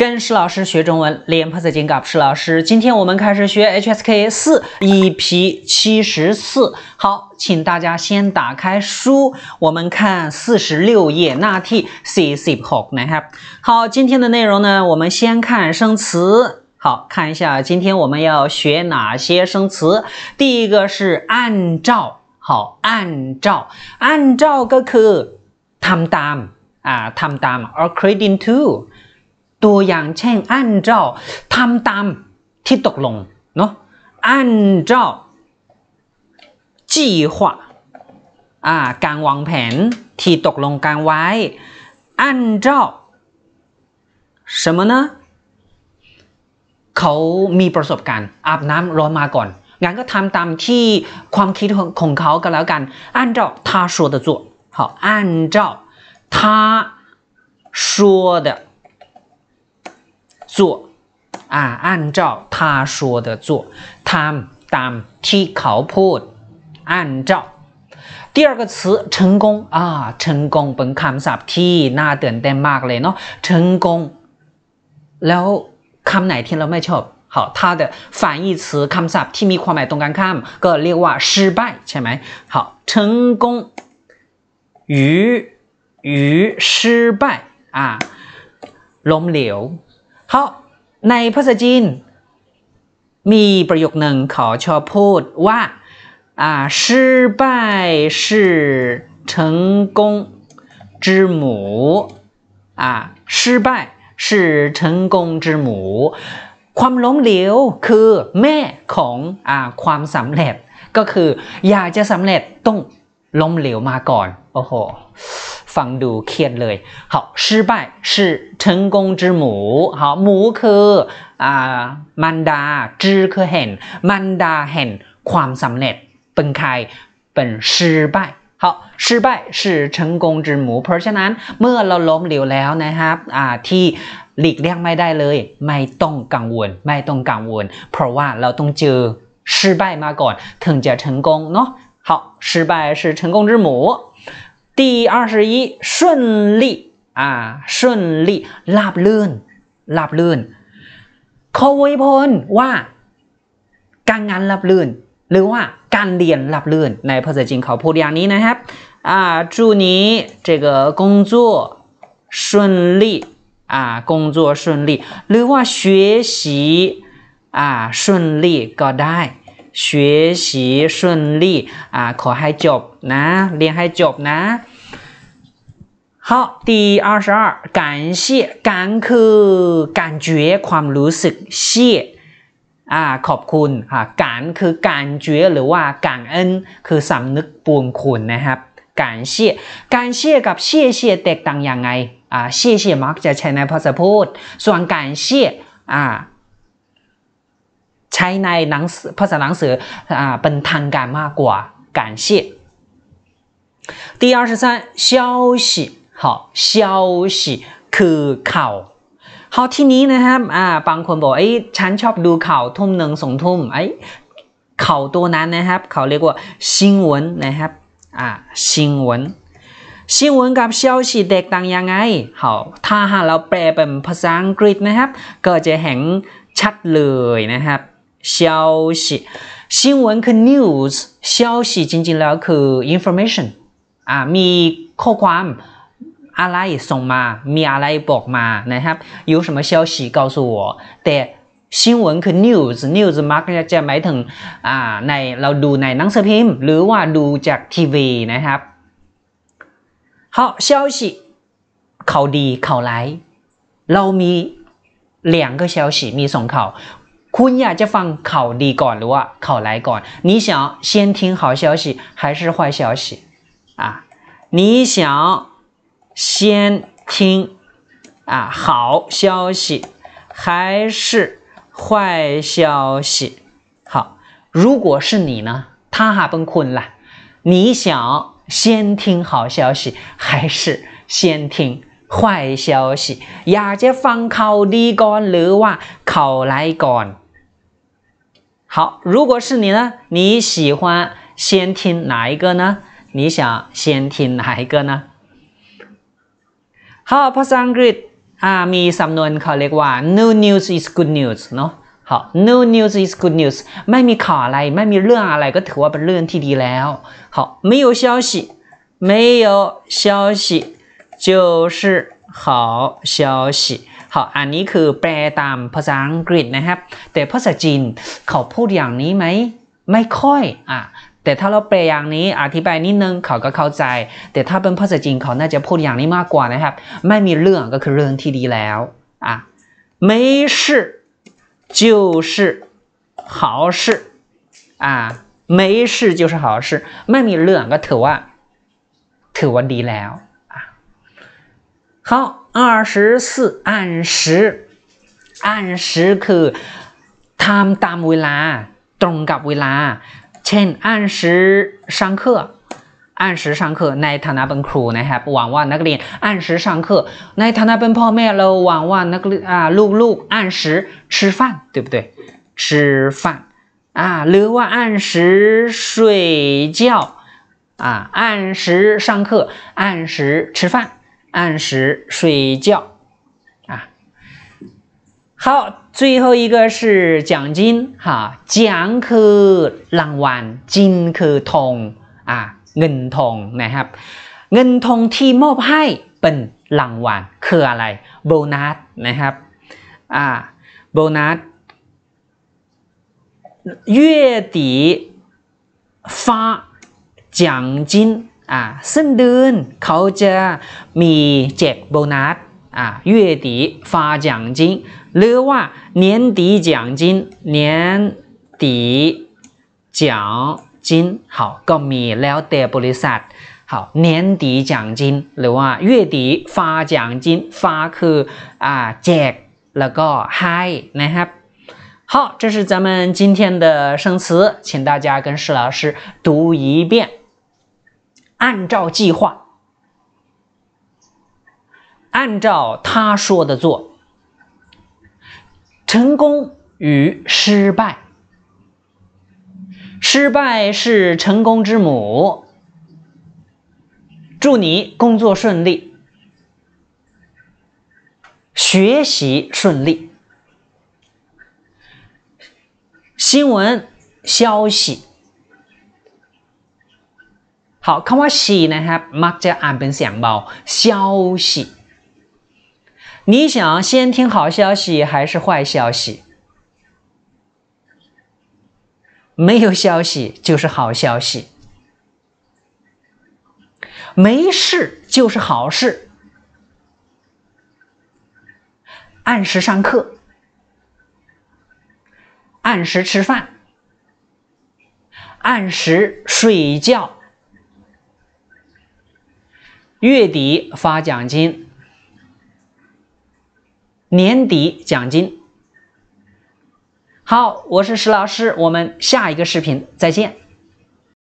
跟施老师学中文，连破在听。施老师，今天我们开始学 HSK 四 e P 七十四。好，请大家先打开书，我们看四十六页。那 T C C H O N A P。好，今天的内容呢，我们先看生词。好，看一下今天我们要学哪些生词。第一个是按照，好，按照，按照个课，t า m ตา m 啊，t า m ตา m a c c o r d i n g to。ตัวอย่างเช่นอันเจ้าทำตามที่ตกลงเนาะอันเจ้าจีหวอ่าการวางแผนที่ตกลงกันไว้ อันเจ้า什么呢เขามีประสบการณ์อาบน้ำร้อนมาก่อนงั้นก็ทำตามที่ความคิดของเขาก็แล้วกัน อันเจ้า他说的做好按照他说的做啊，按照他说的做。Come, come, t kampu，按照。第二个词，成功啊，成功。Come, success, t na den den mak le no，成功。然后，come na tia lo mak chou，好，它的反义词，come success t mi kua mai dong gan come，个另外失败，前面好，成功与与失败啊，轮流。เราในภาษาจีนมีประโยคหนึ่งขอชอบพูดว่าอ่า失败是成功之母อ่า失败是成功之母ความล้มเหลวคือแม่ของอ่าความสำเร็จก็คือ อยากจะสำเร็จต้องล้มเหลวมาก่อนโอ้โหฟังดูเครียดเลย好失败是成功之母好母คืออ่ามันดาจือคือเห็นมันดาเห็นความสำเร็จเป็นใคร เป็น失败好，失败是成功之母。เพราะฉะนั้นเมื่อเราล้มเหลวแล้วนะครับอ่าที่หลีกเลี่ยงไม่ได้เลย ไม่ต้องกังวลไม่ต้องกังวล เพราะว่าเราต้องเจอ失败มาก่อน ถึงจะ成功เนาะ好，失败是成功之母。第二十一顺利啊顺利ราบลื่นราบลื่นขออวยพรว่าการงานราบลื่นหรือว่าการเรียนราบลื่นในภาษาจีนเขาพูดอย่างนี้นะครับอ่าจูนี้这个工作顺利อ่า工作顺利หรือว่า学习อ่า顺利ก็ได้学习顺利啊，考还ขอให้จบนะเรียนจบน好，第二十二，感谢，感คือ感觉ความรู้สึก谢อ่าขอบคุณค่ะการคือการเจือหรือว่าการเอินคือสำนึกปูนคุณนะครับการเชี่ยการเชี่ยกับเชี่ยเชี่ยแตกต่างยังไงอ่าเชี่ยเชี่ยมักจะใช้ในภาษาพูดส่วนการเชี่ยอ่าใช้ในหนังสือภาษาหนังสืออ่าเป็นทางการมากกว่า感谢第二十三消息好消息คือข่าวข่าที่นี้นะครับอ่าบางคนบอกไอ้ฉันชอบดูข่าวทุ่มหนึ่งสองทุ่มไอ้ข่าวตัวนั้นนะครับ เขาเรียกว่า新闻วนนะครับอ่า新闻新ววกับ消息่วเด็กต่างยังไงเขาถ้าหาเราแปลเป็นภาษาอังกฤษนะครับก็จะเห็นชัดเลยนะครับ消息新闻คือ news 消息จริงๆแล้วคือ information อ่ามีข้อความอะไรส่งมา มีอะไรบอกมานะครับ有什么消息告诉我แต่新闻คือ news news มักจะหมายถึงอ่าในเราดูในหนังสือพิมพ์หรือว่าดูจากทีวีนะครับเขา消息ข่าวดีข่าวร้ายเรามี两个消息มีสองข่าว婚呀，就放考的高了啊，考来高。你想先听好消息还是坏消息啊？你想先听啊好消息还是坏消息？好，如果是你呢，他崩困了，你想先听好消息还是先听坏消息？呀，就放考的高了啊，考来高。好，如果是你呢？你喜欢先听哪一个呢？你想先听哪一个呢？好，ภาษาอังกฤษ啊，มีบางคนเขาเรียกว่า no news is good news 呢。好，no news is good news，ไม่มีข่าวอะไรไม่มีเรื่องอะไรก็วเรื่องที่ดีล好，没有消息，没有消息就是。เขาเชียวชิเขาอันนี้คือแปลตามภาษาอังกฤษนะครับ แต่ภาษาจีนเขาพูดอย่างนี้ไหมไม่ค่อยอ่ะแต่ถ้าเราแปลอย่างนี้อธิบายนิดนึงเขาก็เข้าใจ แต่ถ้าเป็นภาษาจีนเขาน่าจะพูดอย่างนี้มากกว่านะครับ ไม่มีเรื่องก็คือเรื่องที่ดีแล้วอ่ะไม่事就是好事อ่ะ没事就是好事ไม่มีเรื่องก็ถือว่า ถือว่าดีแล้ว好，二十四按时，按时去。t 们 m 位难，东家为难，请按时上课，按时上课。来他那本课呢？还不忘忘那个领？按时上课，来他那本破面喽，忘忘那个啊？路不路？按时吃饭，对不对？吃饭啊，了忘按时睡觉啊，按时上课，按时吃饭。按时睡觉，啊，好，最后一个是奖金，哈，讲可浪完，金可通啊，银通。呐哈，银通提莫派，是浪完，可来 b o n 哈，啊 b o 月底发奖金。่าซึ่งเดือนเขาจะมีแจกโบนัสอ่า月底发奖金หรือว่า年底奖金年底奖金好ก็มีแล้วแต่บริษัท好年底奖金หรือว่า月底发奖金发คืออ่าแจกแล้วก็ให้นะครับ好，这是咱们今天的生词，请大家跟施老师读一遍。按照计划，按照他说的做，成功与失败，失败是成功之母。祝你工作顺利，学习顺利，新闻消息。好，看我写呢还没在按本上报消息。你想先听好消息还是坏消息？没有消息就是好消息，没事就是好事。按时上课，按时吃饭，按时睡觉。月底发奖金，年底奖金。好，我是石老师，我们下一个视频再见。